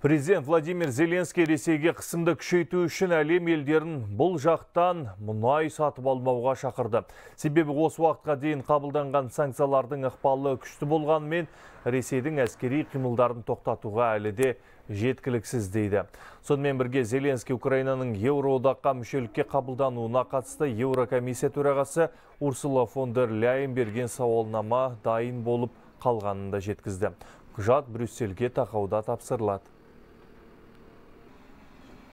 Президент Владимир Зеленский Ресейге қысымды күшейту үшін әлем елдерін бұл жақтан мұнай сатып алмауға шақырды. Себебі осы уақытқа дейін қабылданған санкциялардың ықпалы күшті болғанмен Ресейдің әскери қимылдарын тоқтатуға әлі де жеткіліксіз дейді. Сонымен бірге Зеленский Украинаның еуроодаққа мүшелікке қабылдануына қатысты Еурокомиссия төрағасы Урсула фон дер Ляйен берген сауалнама дайын болып қалғанын да жеткізді. Құжат Брюссельге тақауда тапсырылады.